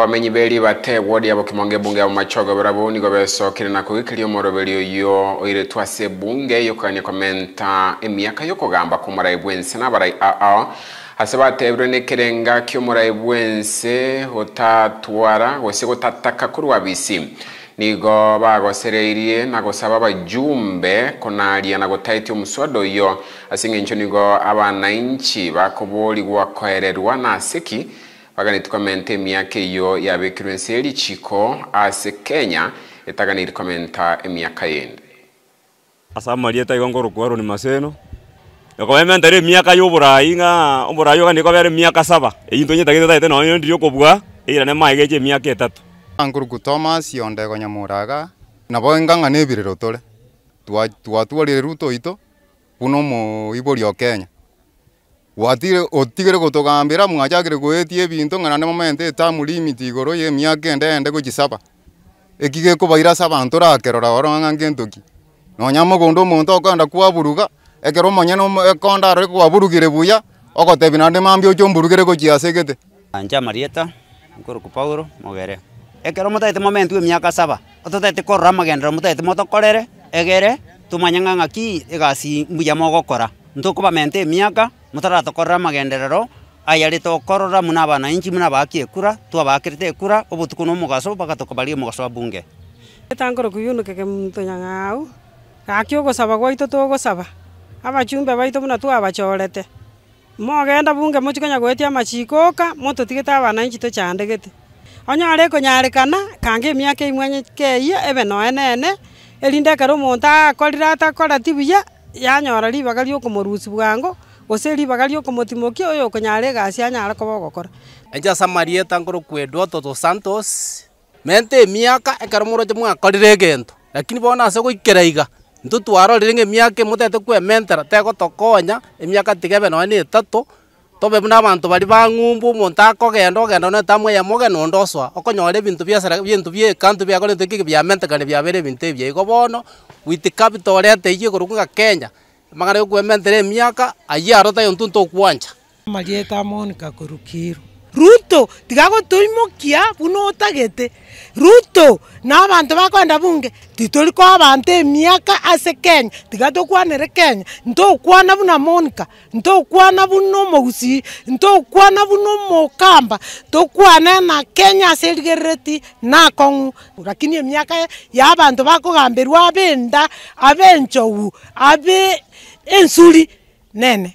abamenyi beri bategwo lyabo kimonge ebunge abo machogo barabonigo besokire nakugikiri omoroberi oyo oire twase ebunge yokukania komenta emiaka yokogamba kumurai bwense nabarai aa ase batebirwe n'ekerenga kiomurai bwense gotatwara gose gotataka korwa bisi nigo bagosereirie na gosaba abajumbe kunaria na gutaitia omuswada oyo ase eng'encho nigo abananchi bakoboriwa koererwa na aseki baganitwa mente emyaka eyo yabekirwe ensi y'erikiko ase kenya etaganire komenta emyaka yende asa amarieta igo ngorokwa ni maseno ekobementera emiaka ya oborai ng'a oborai iga nikobera emiaka saba eyinto nyetagete taete nonye ndiri okobua eirane maega ege emiaka etato ankoruku thomas yonde ekonyamura iga nabo ng'ang'a ng'ana ebirero tore twatwarire ruto ito buna omoibori okenya watire otigere gotogambira mwachakire goetia ebinto ng'ana nemo mente etamu limit igoro ya emiaka ende ende gochisaba eki gekobaira ase abanto rakerora orong'a ng'ento ki nonya omogondo omonto okogenda kwaburuga ekero omonyene ekonda arore kwaburugire buya ogotebi naende mambia oche omburugire gochia ase ancha marieta nkoruku paulo mogere ekero omotaete momente wa emiaka saba ototaete korora amagendero omotaete motokorere egere tomanye ng'aki egasi mbuya mogokora ntokobamente emiaka mutaratokorera magenderero ayarite okorora muna bananchi muna bakie kura twabakirite kura obutuku no mugaso bagatukubaria mugaso abunge etangoro keke muntu nyang'au gaki ogosaba gwaito togosaba abachumbe baito muna twabachorete mogenda bunge mochikonya gwetia machikoka mototigete abananchi tochandegete onyore konyarekana kange emiaka imwanye keiye ebe noenene erinde ekero omonto akorire atakora ti buya yanyora ribaga riokomorusi bwango guciribagario kumutimo ki uyu kunyari gasi anyara kubogokora eja samarieta nguru kwendwa toto santos mente miaka ekaromoro jamwakorire gento lakini bona ase goikera iga ntutwarorire ng'a emiaka emotete kwementera tegotokonya emiaka tigebe noe na etatu tobe buna abanto bari bang'umbu omonto akogenda ogenda noeta mweya mogeno onde oswa okonyora ebinto biasara binto bia ekanto biakorete kiki biamentekane biabere ebinto ebi bono with capital orete iye igoro kenya magare kwemendere miaka ayaro tayo ntunto kwanja marieta monika kurukiro ruto tiga gotoimokia buna otagete ruto na abanto bakwenda bunge titori abanto emiaka ase kenya tiga tokwanere kenya ntokwana buna monica ntokwana buna omogusii ntokwana buna omokamba tokwane na kenya ase erigerereti nakong'u lakini emiaka ya abanto bakogamberwa abe enda abe enchogu abe ensuri nene